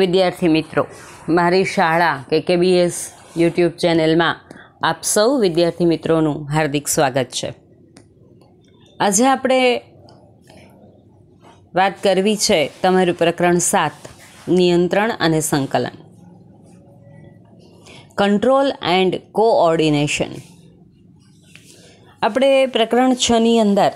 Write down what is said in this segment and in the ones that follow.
વિદ્યાર્થી મિત્રો મારી શાળા કે કેબીએસ યુટ્યુબ ચેનલમાં આપ સૌ વિદ્યાર્થી મિત્રોનું હાર્દિક સ્વાગત છે આજે આપણે વાત કરવી છે તમારું પ્રકરણ સાત નિયંત્રણ અને સંકલન કંટ્રોલ એન્ડ કોઓર્ડિનેશન આપણે પ્રકરણ છની અંદર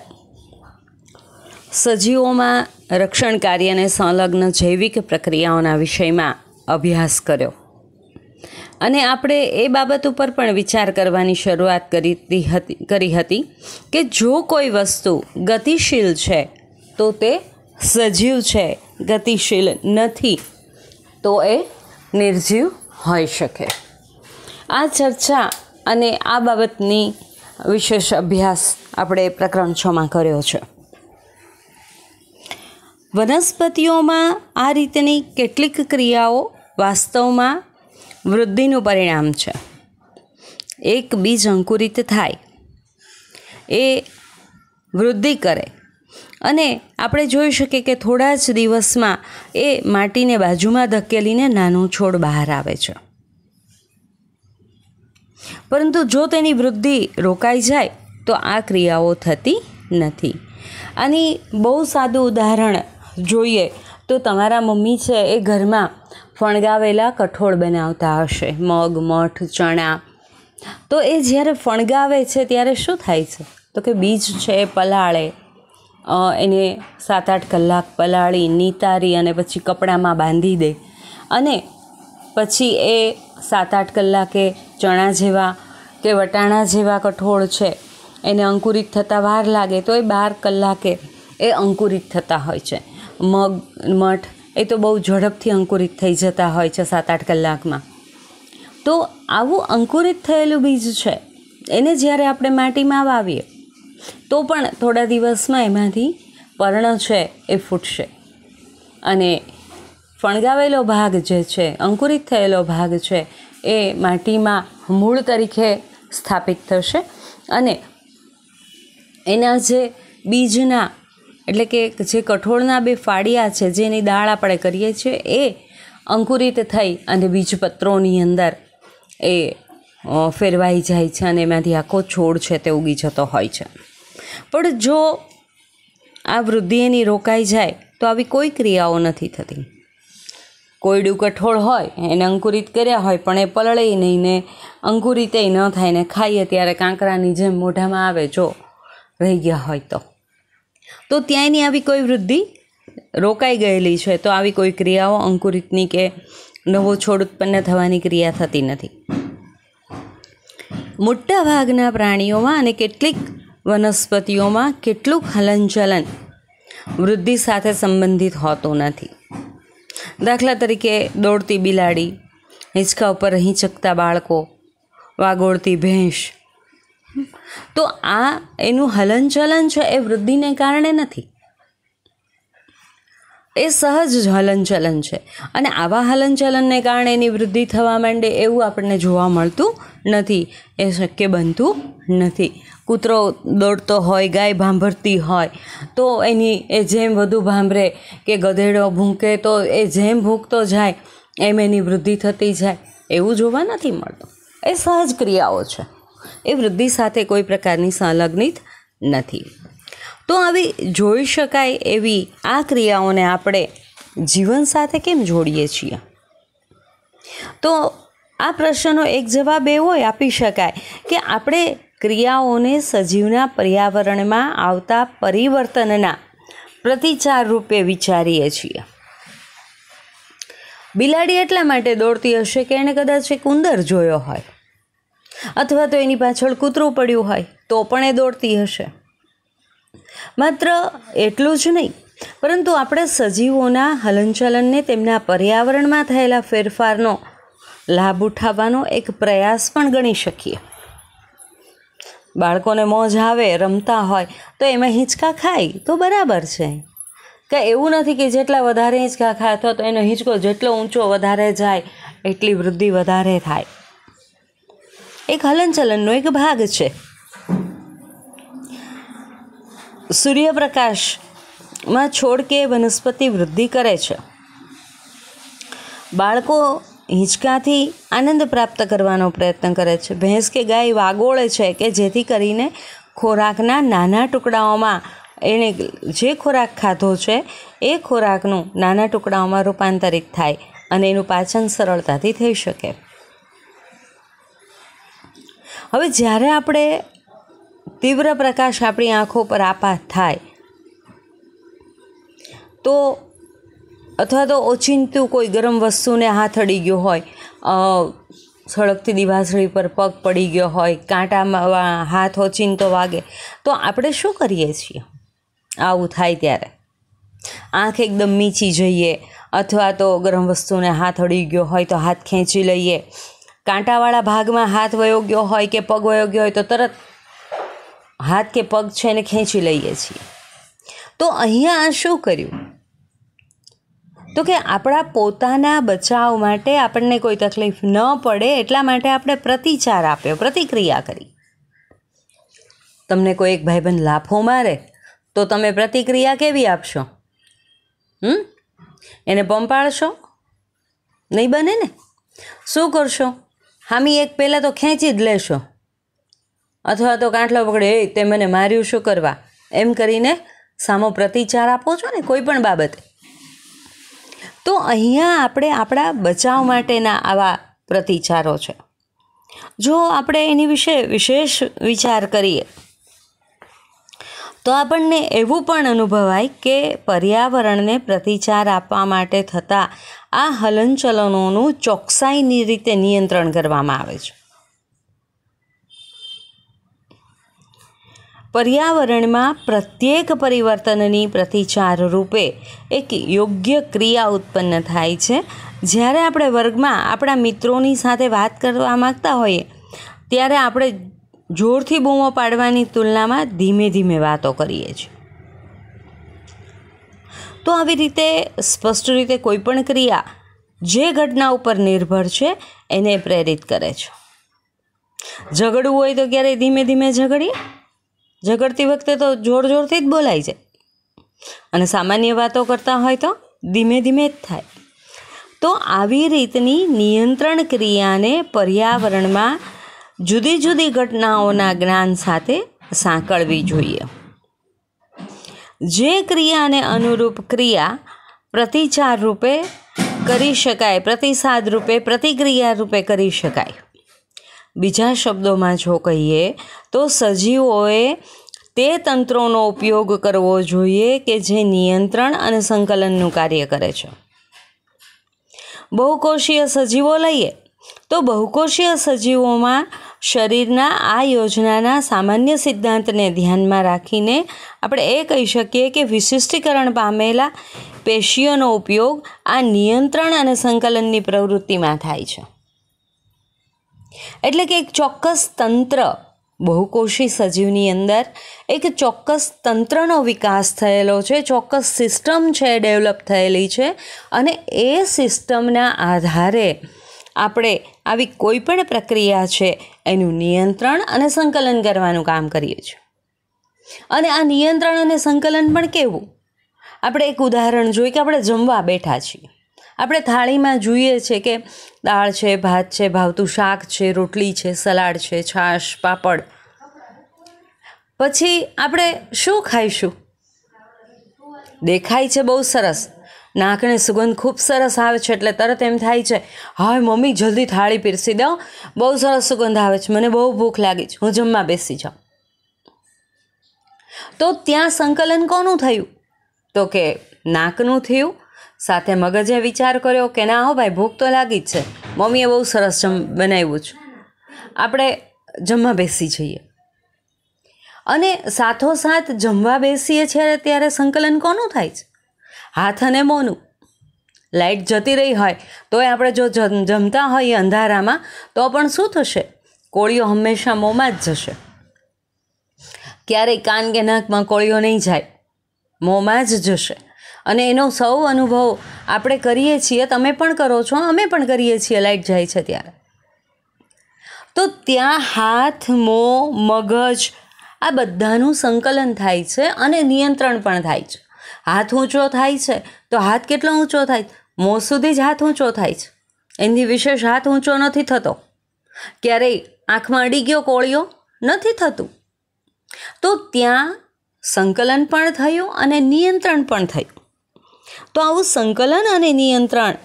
સજીવોમાં રક્ષણ કાર્યને સંલગ્ન જૈવિક પ્રક્રિયાઓના વિષયમાં અભ્યાસ કર્યો અને આપણે એ બાબત ઉપર પણ વિચાર કરવાની શરૂઆત કરી હતી કરી હતી કે જો કોઈ વસ્તુ ગતિશીલ છે તો તે સજીવ છે ગતિશીલ નથી તો એ નિર્જીવ હોઈ શકે આ ચર્ચા અને આ બાબતની વિશેષ અભ્યાસ આપણે પ્રકરણ છમાં કર્યો છે વનસ્પતિઓમાં આ રીતની કેટલીક ક્રિયાઓ વાસ્તવમાં વૃદ્ધિનું પરિણામ છે એક બીજ અંકુરિત થાય એ વૃદ્ધિ કરે અને આપણે જોઈ શકીએ કે થોડા જ દિવસમાં એ માટીને બાજુમાં ધકેલીને નાનો છોડ બહાર આવે છે પરંતુ જો તેની વૃદ્ધિ રોકાઈ જાય તો આ ક્રિયાઓ થતી નથી આની બહુ સાદું ઉદાહરણ જોઈએ તો તમારા મમ્મી છે એ ઘરમાં ફણગાવેલા કઠોળ બનાવતા હશે મગ મઠ ચણા તો એ જ્યારે ફણગાવે છે ત્યારે શું થાય છે તો કે બીજ છે એ પલાળે એને સાત આઠ કલાક પલાળી નિતારી અને પછી કપડામાં બાંધી દે અને પછી એ સાત આઠ કલાકે ચણા જેવા કે વટાણા જેવા કઠોળ છે એને અંકુરિત થતાં વાર લાગે તો એ બાર કલાકે એ અંકુરિત થતા હોય છે મગ મઠ એ તો બહુ ઝડપથી અંકુરિત થઈ જતા હોય છે સાત આઠ કલાકમાં તો આવું અંકુરિત થયેલું બીજ છે એને જ્યારે આપણે માટીમાં વાવીએ તો પણ થોડા દિવસમાં એમાંથી પર્ણ છે એ ફૂટશે અને ફણગાવેલો ભાગ જે છે અંકુરિત થયેલો ભાગ છે એ માટીમાં મૂળ તરીકે સ્થાપિત થશે અને એના જે બીજના એટલે કે જે કઠોળના બે ફાળિયા છે જેની દાળ આપણે કરીએ છીએ એ અંકુરિત થઈ અને બીજપત્રોની અંદર એ ફેરવાઈ જાય છે અને એમાંથી આખો છોડ છે તે ઉગી જતો હોય છે પણ જો આ વૃદ્ધિ એની રોકાઈ જાય તો આવી કોઈ ક્રિયાઓ નથી થતી કોયડું કઠોળ હોય એને અંકુરિત કર્યા હોય પણ એ પલળે નહીં ને અંકુરિતય ન થાય ને ખાઈએ ત્યારે કાંકરાની જેમ મોઢામાં આવે જો રહી ગયા હોય તો તો ત્યાં આવી કોઈ વૃદ્ધિ રોકાઈ ગયેલી છે તો આવી કોઈ ક્રિયાઓ અંકુરિતની કે નવો છોડ ઉત્પન્ન થવાની ક્રિયા થતી નથી મોટાભાગના પ્રાણીઓમાં અને કેટલીક વનસ્પતિઓમાં કેટલુંક હલનચલન વૃદ્ધિ સાથે સંબંધિત હોતું નથી દાખલા તરીકે દોડતી બિલાડી હિંચકા ઉપર ચકતા બાળકો વાગોળતી ભેંસ તો આ એનું હલનચલન છે એ વૃદ્ધિને કારણે નથી એ સહજ જ હલનચલન છે અને આવા હલનચલનને કારણે એની વૃદ્ધિ થવા માંડે એવું આપણને જોવા મળતું નથી એ શક્ય બનતું નથી કૂતરો દોડતો હોય ગાય ભાંભરતી હોય તો એની એ જેમ વધુ ભાંભરે કે ગધેડો ભૂંકે તો એ જેમ ભૂંકતો જાય એમ એની વૃદ્ધિ થતી જાય એવું જોવા નથી મળતું એ સહજ ક્રિયાઓ છે એ વૃદ્ધિ સાથે કોઈ પ્રકારની સંલગ્નિત નથી તો આવી જોઈ શકાય એવી આ ક્રિયાઓને આપણે જીવન સાથે કેમ જોડીએ છીએ તો આ પ્રશ્નનો એક જવાબ એવો આપી શકાય કે આપણે ક્રિયાઓને સજીવના પર્યાવરણમાં આવતા પરિવર્તનના પ્રતિચાર રૂપે વિચારીએ છીએ બિલાડી એટલા માટે દોડતી હશે કે એણે કદાચ એક ઉંદર જોયો હોય અથવા તો એની પાછળ કૂતરું પડ્યું હોય તો પણ એ દોડતી હશે માત્ર એટલું જ નહીં પરંતુ આપણે સજીવોના હલનચલનને તેમના પર્યાવરણમાં થયેલા ફેરફારનો લાભ ઉઠાવવાનો એક પ્રયાસ પણ ગણી શકીએ બાળકોને મોજ આવે રમતા હોય તો એમાં હિંચકા ખાય તો બરાબર છે કે એવું નથી કે જેટલા વધારે હિંચકા ખાય અથવા તો એનો હિંચકો જેટલો ઊંચો વધારે જાય એટલી વૃદ્ધિ વધારે થાય એક હલનચલનનો એક ભાગ છે સૂર્યપ્રકાશમાં છોડ કે વનસ્પતિ વૃદ્ધિ કરે છે બાળકો હિંચકાથી આનંદ પ્રાપ્ત કરવાનો પ્રયત્ન કરે છે ભેંસ કે ગાય વાગોળે છે કે જેથી કરીને ખોરાકના નાના ટુકડાઓમાં એણે જે ખોરાક ખાધો છે એ ખોરાકનું નાના ટુકડાઓમાં રૂપાંતરિત થાય અને એનું પાચન સરળતાથી થઈ શકે હવે જ્યારે આપણે તીવ્ર પ્રકાશ આપણી આંખો પર આપાત થાય તો અથવા તો ઓચિંતું કોઈ ગરમ વસ્તુને હાથ અડી ગયો હોય સડકથી દિવાસળી પર પગ પડી ગયો હોય કાંટામાં હાથ ઓચિંતો વાગે તો આપણે શું કરીએ છીએ આવું થાય ત્યારે આંખ એકદમ મીચી જઈએ અથવા તો ગરમ વસ્તુને હાથ અડી ગયો હોય તો હાથ ખેંચી લઈએ કાંટાવાળા ભાગમાં હાથ વયો ગયો હોય કે પગ વયો ગયો હોય તો તરત હાથ કે પગ છે એને ખેંચી લઈએ છીએ તો અહીંયા આ શું કર્યું તો કે આપણા પોતાના બચાવ માટે આપણને કોઈ તકલીફ ન પડે એટલા માટે આપણે પ્રતિચાર આપ્યો પ્રતિક્રિયા કરી તમને કોઈ એક ભાઈબંધ લાફો મારે તો તમે પ્રતિક્રિયા કેવી આપશો હમ એને પંપાળશો નહીં બને ને શું કરશો હામી એક પહેલાં તો ખેંચી જ લેશો અથવા તો કાંઠલો પકડે એ તે મને માર્યું શું કરવા એમ કરીને સામો પ્રતિચાર આપો છો ને કોઈ પણ બાબતે તો અહીંયા આપણે આપણા બચાવ માટેના આવા પ્રતિચારો છે જો આપણે એની વિશે વિશેષ વિચાર કરીએ તો આપણને એવું પણ અનુભવાય કે પર્યાવરણને પ્રતિચાર આપવા માટે થતા આ હલનચલનોનું ચોકસાઈની રીતે નિયંત્રણ કરવામાં આવે છે પર્યાવરણમાં પ્રત્યેક પરિવર્તનની પ્રતિચાર રૂપે એક યોગ્ય ક્રિયા ઉત્પન્ન થાય છે જ્યારે આપણે વર્ગમાં આપણા મિત્રોની સાથે વાત કરવા માગતા હોઈએ ત્યારે આપણે જોરથી બૂમો પાડવાની તુલનામાં ધીમે ધીમે વાતો કરીએ છીએ તો આવી રીતે સ્પષ્ટ રીતે કોઈ પણ ક્રિયા જે ઘટના ઉપર નિર્ભર છે એને પ્રેરિત કરે છે ઝઘડવું હોય તો ક્યારેય ધીમે ધીમે ઝઘડીએ ઝઘડતી વખતે તો જોર જોરથી જ બોલાય જાય અને સામાન્ય વાતો કરતા હોય તો ધીમે ધીમે જ થાય તો આવી રીતની નિયંત્રણ ક્રિયાને પર્યાવરણમાં જુદી જુદી ઘટનાઓના જ્ઞાન સાથે સાંકળવી જોઈએ જે ક્રિયાને અનુરૂપ ક્રિયા પ્રતિચાર રૂપે કરી શકાય પ્રતિસાદ રૂપે પ્રતિક્રિયા રૂપે કરી શકાય બીજા શબ્દોમાં જો કહીએ તો સજીવોએ તે તંત્રોનો ઉપયોગ કરવો જોઈએ કે જે નિયંત્રણ અને સંકલનનું કાર્ય કરે છે બહુકોષીય સજીવો લઈએ તો બહુકોષીય સજીવોમાં શરીરના આ યોજનાના સામાન્ય સિદ્ધાંતને ધ્યાનમાં રાખીને આપણે એ કહી શકીએ કે વિશિષ્ટીકરણ પામેલા પેશીઓનો ઉપયોગ આ નિયંત્રણ અને સંકલનની પ્રવૃત્તિમાં થાય છે એટલે કે એક ચોક્કસ તંત્ર બહુકોષી સજીવની અંદર એક ચોક્કસ તંત્રનો વિકાસ થયેલો છે ચોક્કસ સિસ્ટમ છે ડેવલપ થયેલી છે અને એ સિસ્ટમના આધારે આપણે આવી કોઈ પણ પ્રક્રિયા છે એનું નિયંત્રણ અને સંકલન કરવાનું કામ કરીએ છીએ અને આ નિયંત્રણ અને સંકલન પણ કેવું આપણે એક ઉદાહરણ જોઈએ કે આપણે જમવા બેઠા છીએ આપણે થાળીમાં જોઈએ છે કે દાળ છે ભાત છે ભાવતું શાક છે રોટલી છે સલાડ છે છાશ પાપડ પછી આપણે શું ખાઈશું દેખાય છે બહુ સરસ નાકને સુગંધ ખૂબ સરસ આવે છે એટલે તરત એમ થાય છે હા મમ્મી જલ્દી થાળી પીરસી દઉં બહુ સરસ સુગંધ આવે છે મને બહુ ભૂખ લાગી છે હું જમવા બેસી જાઉં તો ત્યાં સંકલન કોનું થયું તો કે નાકનું થયું સાથે મગજે વિચાર કર્યો કે ના હો ભાઈ ભૂખ તો લાગી જ છે મમ્મીએ બહુ સરસ જમ બનાવ્યું છે આપણે જમવા બેસી જઈએ અને સાથોસાથ જમવા બેસીએ છીએ ત્યારે સંકલન કોનું થાય છે હાથ અને મોનું લાઇટ જતી રહી હોય તોય આપણે જો જમતા હોઈએ અંધારામાં તો પણ શું થશે કોળીઓ હંમેશા મોંમાં જ જશે ક્યારેય કાન કે નાકમાં કોળીઓ નહીં જાય મોંમાં જ જશે અને એનો સૌ અનુભવ આપણે કરીએ છીએ તમે પણ કરો છો અમે પણ કરીએ છીએ લાઇટ જાય છે ત્યારે તો ત્યાં હાથ મોં મગજ આ બધાનું સંકલન થાય છે અને નિયંત્રણ પણ થાય છે હાથ ઊંચો થાય છે તો હાથ કેટલો ઊંચો થાય મોં સુધી જ હાથ ઊંચો થાય છે એની વિશેષ હાથ ઊંચો નથી થતો ક્યારેય આંખમાં અડી ગયો કોળિયો નથી થતું તો ત્યાં સંકલન પણ થયું અને નિયંત્રણ પણ થયું તો આવું સંકલન અને નિયંત્રણ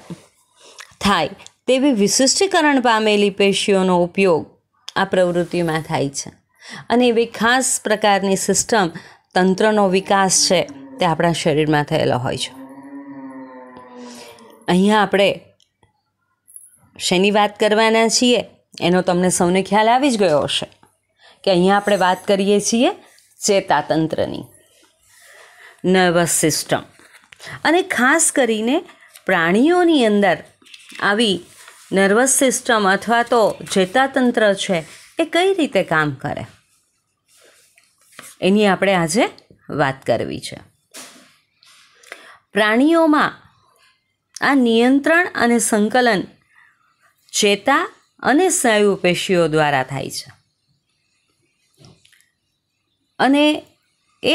થાય તેવી વિશિષ્ટીકરણ પામેલી પેશીઓનો ઉપયોગ આ પ્રવૃત્તિમાં થાય છે અને એવી ખાસ પ્રકારની સિસ્ટમ તંત્રનો વિકાસ છે તે આપણા શરીરમાં થયેલો હોય છે અહીંયા આપણે શેની વાત કરવાના છીએ એનો તમને સૌને ખ્યાલ આવી જ ગયો હશે કે અહીંયા આપણે વાત કરીએ છીએ ચેતાતંત્રની નર્વસ સિસ્ટમ અને ખાસ કરીને પ્રાણીઓની અંદર આવી નર્વસ સિસ્ટમ અથવા તો ચેતાતંત્ર છે એ કઈ રીતે કામ કરે એની આપણે આજે વાત કરવી છે પ્રાણીઓમાં આ નિયંત્રણ અને સંકલન ચેતા અને સ્નાયુ પેશીઓ દ્વારા થાય છે અને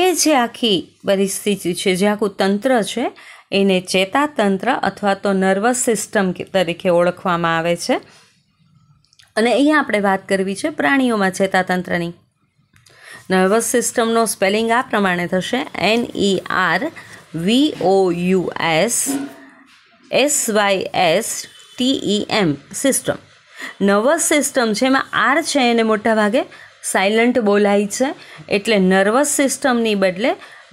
એ જે આખી પરિસ્થિતિ છે જે આખું તંત્ર છે એને ચેતાતંત્ર અથવા તો નર્વસ સિસ્ટમ તરીકે ઓળખવામાં આવે છે અને અહીંયા આપણે વાત કરવી છે પ્રાણીઓમાં ચેતાતંત્રની નર્વસ સિસ્ટમનો સ્પેલિંગ આ પ્રમાણે થશે N E R V O U S S Y S T E M system nervous system છે એમાં આર છે એને મોટા ભાગે સાયલન્ટ બોલાય છે એટલે નર્વસ સિસ્ટમની બદલે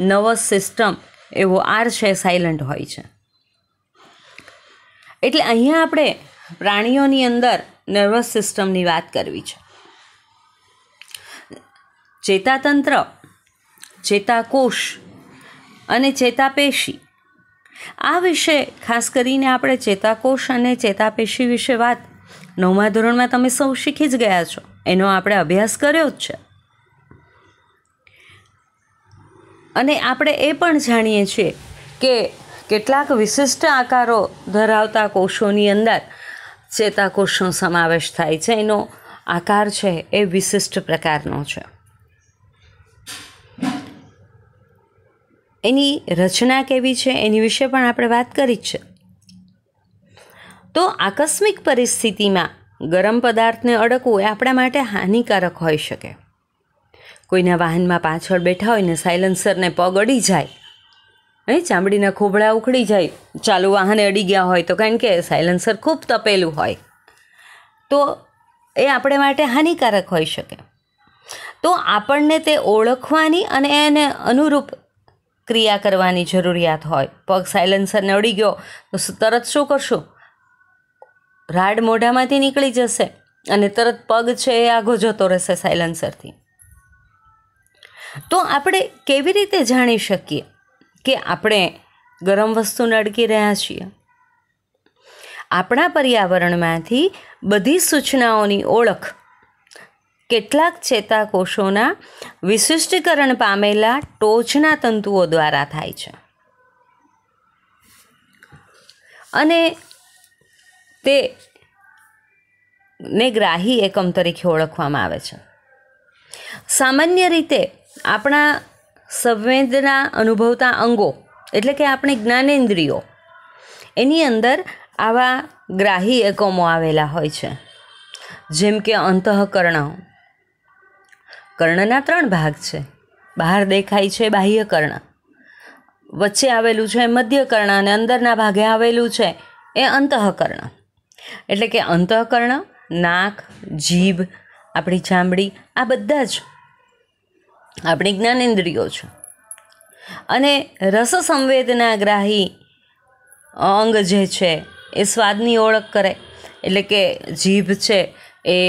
નર્વસ સિસ્ટમ એવો આર છે સાયલન્ટ હોય છે એટલે અહીંયા આપણે પ્રાણીઓની અંદર નર્વસ સિસ્ટમની વાત કરવી છે ચેતાતંત્ર ચેતાકોષ અને ચેતાપેશી આ વિશે ખાસ કરીને આપણે ચેતાકોષ અને ચેતાપેશી વિશે વાત નવમા ધોરણમાં તમે સૌ શીખી જ ગયા છો એનો આપણે અભ્યાસ કર્યો જ છે અને આપણે એ પણ જાણીએ છીએ કે કેટલાક વિશિષ્ટ આકારો ધરાવતા કોષોની અંદર ચેતાકોષનો સમાવેશ થાય છે એનો આકાર છે એ વિશિષ્ટ પ્રકારનો છે એની રચના કેવી છે એની વિશે પણ આપણે વાત કરી છે તો આકસ્મિક પરિસ્થિતિમાં ગરમ પદાર્થને અડકવું એ આપણા માટે હાનિકારક હોઈ શકે કોઈના વાહનમાં પાછળ બેઠા હોય ને સાયલન્સરને પગ અડી જાય એ ચામડીના ખોબળા ઉખડી જાય ચાલુ વાહને અડી ગયા હોય તો કારણ કે સાયલન્સર ખૂબ તપેલું હોય તો એ આપણે માટે હાનિકારક હોઈ શકે તો આપણને તે ઓળખવાની અને એને અનુરૂપ ક્રિયા કરવાની જરૂરિયાત હોય પગ સાયલેન્સર નડી ગયો તો તરત શું કરશું રાડ મોઢામાંથી નીકળી જશે અને તરત પગ છે એ આઘો જતો રહેશે સાયલેન્સરથી તો આપણે કેવી રીતે જાણી શકીએ કે આપણે ગરમ વસ્તુ નડકી રહ્યા છીએ આપણા પર્યાવરણમાંથી બધી સૂચનાઓની ઓળખ કેટલાક ચેતાકોષોના વિશિષ્ટીકરણ પામેલા ટોચના તંતુઓ દ્વારા થાય છે અને તે ને ગ્રાહી એકમ તરીકે ઓળખવામાં આવે છે સામાન્ય રીતે આપણા સંવેદના અનુભવતા અંગો એટલે કે આપણે જ્ઞાનેન્દ્રિયો એની અંદર આવા ગ્રાહી એકમો આવેલા હોય છે જેમ કે અંતઃકરણ કર્ણના ત્રણ ભાગ છે બહાર દેખાય છે બાહ્ય કર્ણ વચ્ચે આવેલું છે મધ્યકર્ણ અને અંદરના ભાગે આવેલું છે એ અંતઃકર્ણ એટલે કે અંતઃકર્ણ નાક જીભ આપણી ચામડી આ બધા જ આપણી જ્ઞાનેન્દ્રિયો છે અને રસ સંવેદના ગ્રાહી અંગ જે છે એ સ્વાદની ઓળખ કરે એટલે કે જીભ છે એ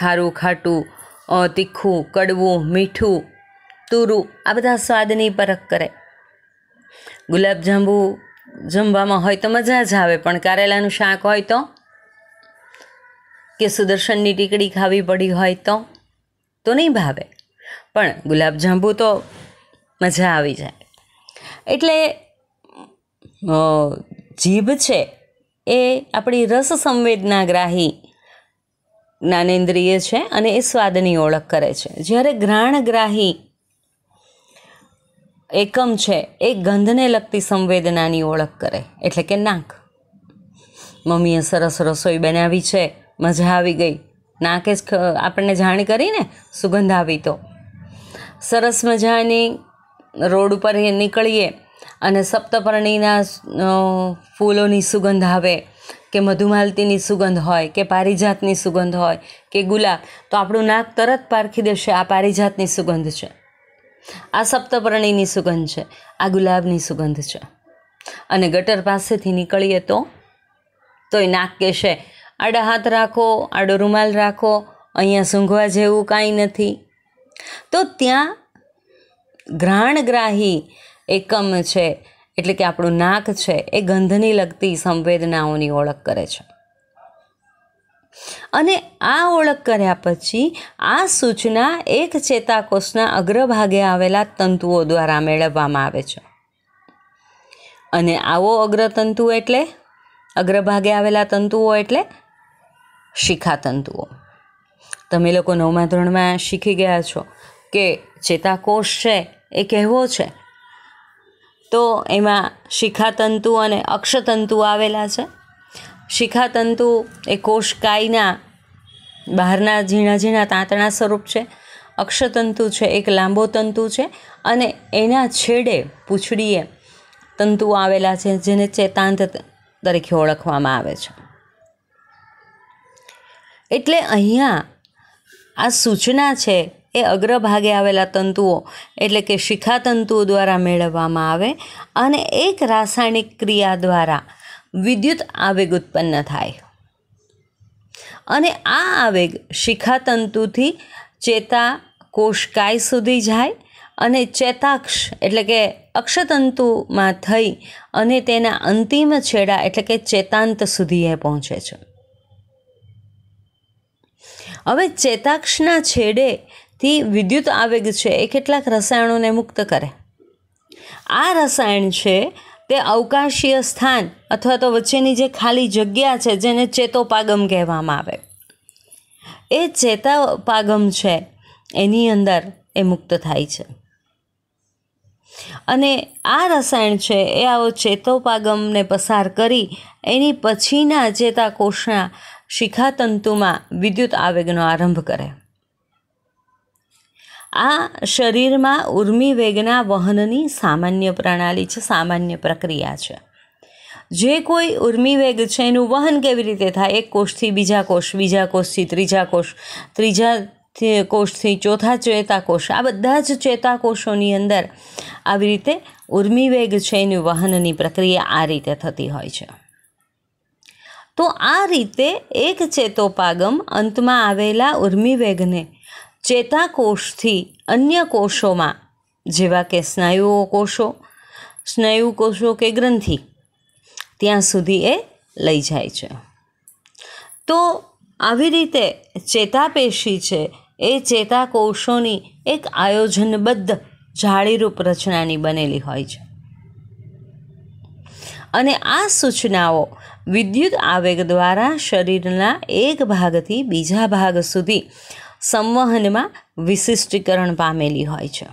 ખારું ખાટું તીખું કડવું મીઠું તુરું આ બધા સ્વાદની પરખ કરે ગુલાબજાંબુ જમવામાં હોય તો મજા જ આવે પણ કારેલાનું શાક હોય તો કે સુદર્શનની ટીકડી ખાવી પડી હોય તો તો નહીં ભાવે પણ ગુલાબજાંબુ તો મજા આવી જાય એટલે જીભ છે એ આપણી રસ સંવેદનાગ્રાહી જ્ઞાનેન્દ્રિય છે અને એ સ્વાદની ઓળખ કરે છે જ્યારે ઘ્રાણગ્રાહી એકમ છે એ ગંધને લગતી સંવેદનાની ઓળખ કરે એટલે કે નાક મમ્મીએ સરસ રસોઈ બનાવી છે મજા આવી ગઈ નાકે જ આપણને જાણ કરીને સુગંધ આવી તો સરસ મજાની રોડ ઉપર નીકળીએ અને સપ્તપર્ણીના ફૂલોની સુગંધ આવે કે મધુમાલતીની સુગંધ હોય કે પારિજાતની સુગંધ હોય કે ગુલાબ તો આપણું નાક તરત પારખી દેશે આ પારિજાતની સુગંધ છે આ સપ્તપર્ણીની સુગંધ છે આ ગુલાબની સુગંધ છે અને ગટર પાસેથી નીકળીએ તો તોય નાક કહેશે આડા હાથ રાખો આડો રૂમાલ રાખો અહીંયા સૂંઘવા જેવું કાંઈ નથી તો ત્યાં ઘ્રાણગ્રાહી એકમ છે એટલે કે આપણું નાક છે એ ગંધની લગતી સંવેદનાઓની ઓળખ કરે છે અને આ ઓળખ કર્યા પછી આ સૂચના એક ચેતાકોષના અગ્રભાગે આવેલા તંતુઓ દ્વારા મેળવવામાં આવે છે અને આવો અગ્રતંતુ એટલે અગ્રભાગે આવેલા તંતુઓ એટલે શિખાતંતુઓ તમે લોકો નવમા ધોરણમાં શીખી ગયા છો કે ચેતાકોષ છે એ કહેવો છે તો એમાં શિખાતંતુ અને અક્ષતંતુ આવેલા છે શિખાતંતુ એ કોષકાયના બહારના ઝીણા ઝીણા તાંતણા સ્વરૂપ છે અક્ષતંતુ છે એક લાંબો તંતુ છે અને એના છેડે પૂંછડીએ તંતુ આવેલા છે જેને ચેતાંત તરીકે ઓળખવામાં આવે છે એટલે અહીંયા આ સૂચના છે એ અગ્રભાગે આવેલા તંતુઓ એટલે કે શિખા તંતુઓ દ્વારા મેળવવામાં આવે અને એક રાસાયણિક ક્રિયા દ્વારા વિદ્યુત આવેગ ઉત્પન્ન થાય અને આ આવેગ શિખા તંતુથી ચેતા કોષકાય સુધી જાય અને ચેતાક્ષ એટલે કે અક્ષતંતુમાં થઈ અને તેના અંતિમ છેડા એટલે કે ચેતાંત સુધી એ પહોંચે છે હવે ચેતાક્ષના છેડે થી વિદ્યુત આવેગ છે એ કેટલાક રસાયણોને મુક્ત કરે આ રસાયણ છે તે અવકાશીય સ્થાન અથવા તો વચ્ચેની જે ખાલી જગ્યા છે જેને ચેતોપાગમ કહેવામાં આવે એ ચેતાપાગમ છે એની અંદર એ મુક્ત થાય છે અને આ રસાયણ છે એ આવો ચેતોપાગમને પસાર કરી એની પછીના ચેતાકોષના શિખાતંતુમાં વિદ્યુત આવેગનો આરંભ કરે આ શરીરમાં ઉર્મિ વેગના વહનની સામાન્ય પ્રણાલી છે સામાન્ય પ્રક્રિયા છે જે કોઈ ઉર્મિવેગ છે એનું વહન કેવી રીતે થાય એક કોષથી બીજા કોષ બીજા કોષથી ત્રીજા કોષ ત્રીજા કોષથી ચોથા ચેતાકોષ આ બધા જ ચેતાકોષોની અંદર આવી રીતે ઉર્મિવેગ છે એની વહનની પ્રક્રિયા આ રીતે થતી હોય છે તો આ રીતે એક ચેતોપાગમ અંતમાં આવેલા વેગને ચેતાકોષથી અન્ય કોષોમાં જેવા કે સ્નાયુઓ કોષો સ્નાયુ કોષો કે ગ્રંથિ ત્યાં સુધી એ લઈ જાય છે તો આવી રીતે ચેતાપેશી છે એ ચેતાકોષોની એક આયોજનબદ્ધ જાળીરૂપ રચનાની બનેલી હોય છે અને આ સૂચનાઓ વિદ્યુત આવેગ દ્વારા શરીરના એક ભાગથી બીજા ભાગ સુધી સંવહનમાં વિશિષ્ટીકરણ પામેલી હોય છે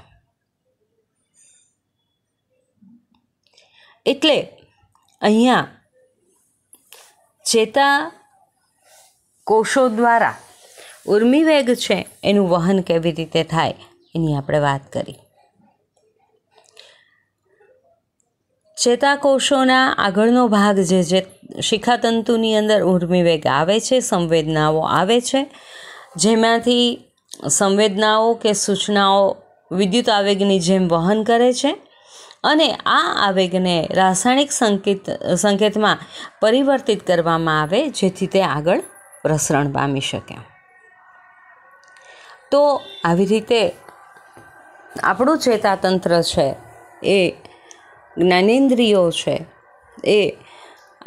એટલે અહીંયા ચેતા કોષો દ્વારા ઉર્મિવેગ છે એનું વહન કેવી રીતે થાય એની આપણે વાત કરી ચેતાકોષોના આગળનો ભાગ જે જે શિખાતંતુની અંદર ઉર્મિવેગ આવે છે સંવેદનાઓ આવે છે જેમાંથી સંવેદનાઓ કે સૂચનાઓ વિદ્યુત આવેગની જેમ વહન કરે છે અને આ આવેગને રાસાયણિક સંકેત સંકેતમાં પરિવર્તિત કરવામાં આવે જેથી તે આગળ પ્રસરણ પામી શકે તો આવી રીતે આપણું ચેતાતંત્ર છે એ જ્ઞાનેન્દ્રિયો છે એ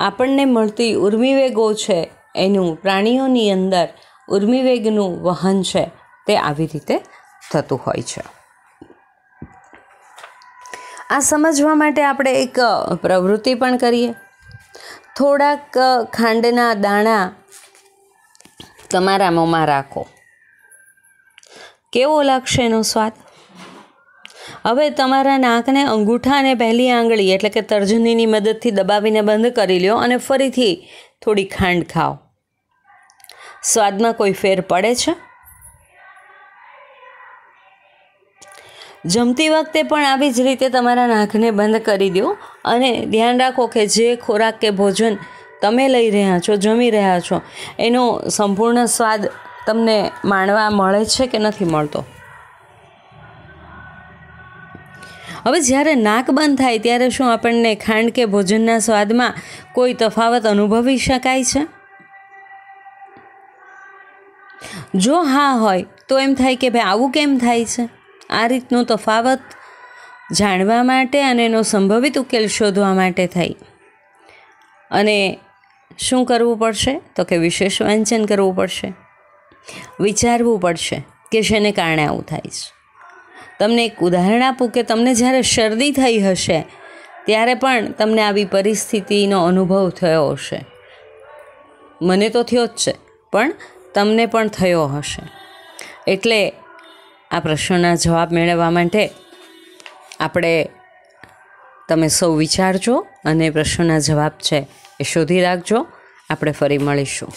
આપણને મળતી ઉર્મિવેગો છે એનું પ્રાણીઓની અંદર ઉર્મિવેગનું વહન છે તે આવી રીતે થતું હોય છે આ સમજવા માટે આપણે એક પ્રવૃત્તિ પણ કરીએ થોડાક ખાંડના દાણા તમારા મોંમાં રાખો કેવો લાગશે એનો સ્વાદ હવે તમારા નાકને અંગૂઠા અને પહેલી આંગળી એટલે કે તર્જનીની મદદથી દબાવીને બંધ કરી લ્યો અને ફરીથી થોડી ખાંડ ખાઓ સ્વાદમાં કોઈ ફેર પડે છે જમતી વખતે પણ આવી જ રીતે તમારા નાકને બંધ કરી દો અને ધ્યાન રાખો કે જે ખોરાક કે ભોજન તમે લઈ રહ્યા છો જમી રહ્યા છો એનો સંપૂર્ણ સ્વાદ તમને માણવા મળે છે કે નથી મળતો હવે જ્યારે નાક બંધ થાય ત્યારે શું આપણને ખાંડ કે ભોજનના સ્વાદમાં કોઈ તફાવત અનુભવી શકાય છે જો હા હોય તો એમ થાય કે ભાઈ આવું કેમ થાય છે આ રીતનો તફાવત જાણવા માટે અને એનો સંભવિત ઉકેલ શોધવા માટે થઈ અને શું કરવું પડશે તો કે વિશેષ વાંચન કરવું પડશે વિચારવું પડશે કે શેને કારણે આવું થાય છે તમને એક ઉદાહરણ આપું કે તમને જ્યારે શરદી થઈ હશે ત્યારે પણ તમને આવી પરિસ્થિતિનો અનુભવ થયો હશે મને તો થયો જ છે પણ તમને પણ થયો હશે એટલે આ પ્રશ્નના જવાબ મેળવવા માટે આપણે તમે સૌ વિચારજો અને પ્રશ્નોના જવાબ છે એ શોધી રાખજો આપણે ફરી મળીશું